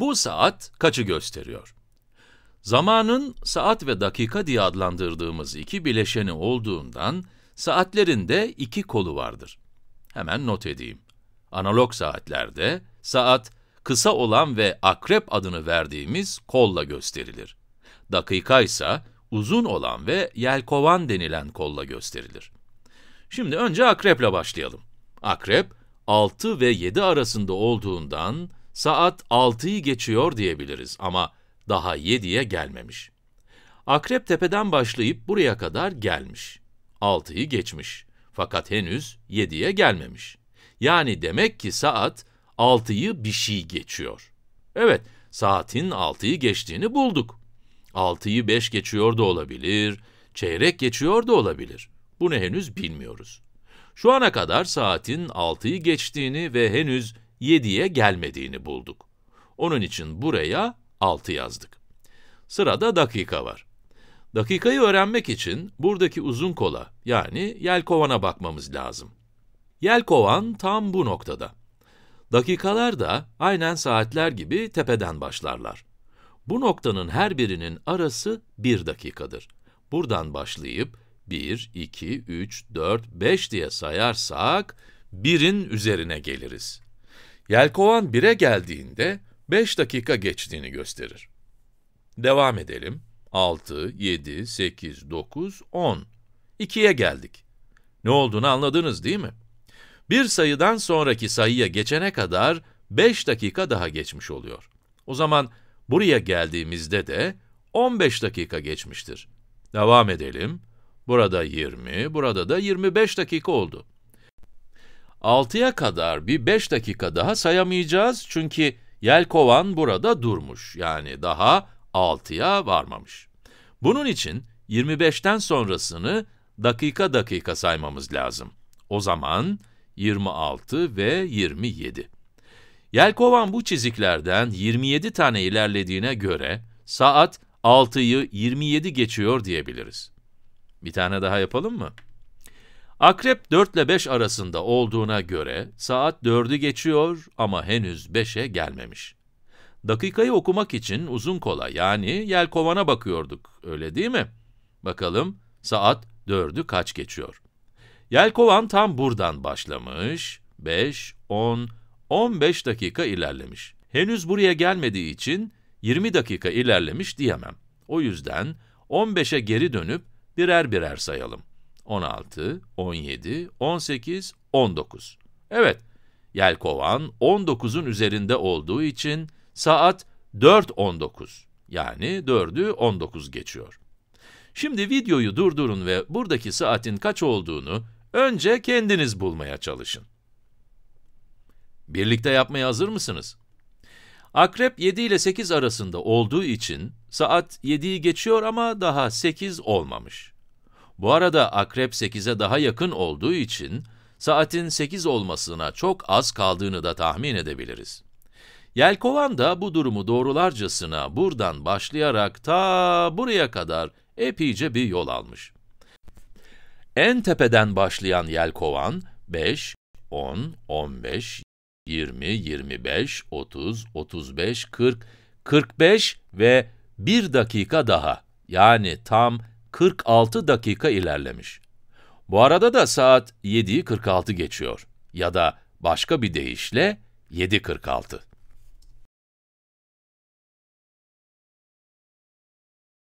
Bu saat kaçı gösteriyor? Zamanın saat ve dakika diye adlandırdığımız iki bileşeni olduğundan saatlerin de iki kolu vardır. Hemen not edeyim. Analog saatlerde saat kısa olan ve akrep adını verdiğimiz kolla gösterilir. Dakika ise uzun olan ve yelkovan denilen kolla gösterilir. Şimdi önce akreple başlayalım. Akrep 6 ve 7 arasında olduğundan saat 6'yı geçiyor diyebiliriz ama daha 7'ye gelmemiş. Akrep tepeden başlayıp buraya kadar gelmiş. 6'yı geçmiş. Fakat henüz 7'ye gelmemiş. Yani demek ki saat 6'yı bir şey geçiyor. Evet, saatin 6'yı geçtiğini bulduk. 6'yı 5 geçiyor da olabilir, çeyrek geçiyor da olabilir. Bunu henüz bilmiyoruz. Şu ana kadar saatin 6'yı geçtiğini ve henüz 7'ye gelmediğini bulduk. Onun için buraya 6 yazdık. Sırada dakika var. Dakikayı öğrenmek için buradaki uzun kola, yani yelkovana bakmamız lazım. Yelkovan tam bu noktada. Dakikalar da aynen saatler gibi tepeden başlarlar. Bu noktanın her birinin arası 1 dakikadır. Buradan başlayıp 1, 2, 3, 4, 5 diye sayarsak 1'in üzerine geliriz. Yelkovan 1'e geldiğinde 5 dakika geçtiğini gösterir. Devam edelim. 6, 7, 8, 9, 10. 2'ye geldik. Ne olduğunu anladınız değil mi? Bir sayıdan sonraki sayıya geçene kadar 5 dakika daha geçmiş oluyor. O zaman buraya geldiğimizde de 15 dakika geçmiştir. Devam edelim. Burada 20, burada da 25 dakika oldu. 6'ya kadar bir 5 dakika daha sayamayacağız çünkü yelkovan burada durmuş. Yani daha 6'ya varmamış. Bunun için 25'ten sonrasını dakika dakika saymamız lazım. O zaman 26 ve 27. Yelkovan bu çiziklerden 27 tane ilerlediğine göre saat 6'yı 27 geçiyor diyebiliriz. Bir tane daha yapalım mı? Akrep 4 ile 5 arasında olduğuna göre saat 4'ü geçiyor ama henüz 5'e gelmemiş. Dakikayı okumak için uzun kola yani yelkovana bakıyorduk, öyle değil mi? Bakalım saat 4'ü kaç geçiyor? Yelkovan tam buradan başlamış, 5, 10, 15 dakika ilerlemiş. Henüz buraya gelmediği için 20 dakika ilerlemiş diyemem. O yüzden 15'e geri dönüp birer birer sayalım. 16, 17, 18, 19. Evet, yelkovan 19'un üzerinde olduğu için saat 4.19 yani 4'ü 19 geçiyor. Şimdi videoyu durdurun ve buradaki saatin kaç olduğunu önce kendiniz bulmaya çalışın. Birlikte yapmaya hazır mısınız? Akrep 7 ile 8 arasında olduğu için saat 7'yi geçiyor ama daha 8 olmamış. Bu arada akrep 8'e daha yakın olduğu için saatin 8 olmasına çok az kaldığını da tahmin edebiliriz. Yelkovan da bu durumu doğrularcasına buradan başlayarak ta buraya kadar epeyce bir yol almış. En tepeden başlayan yelkovan 5, 10, 15, 20, 25, 30, 35, 40, 45 ve 1 dakika daha yani tam 46 dakika ilerlemiş. Bu arada da saat 7'yi 46 geçiyor ya da başka bir deyişle 7.46.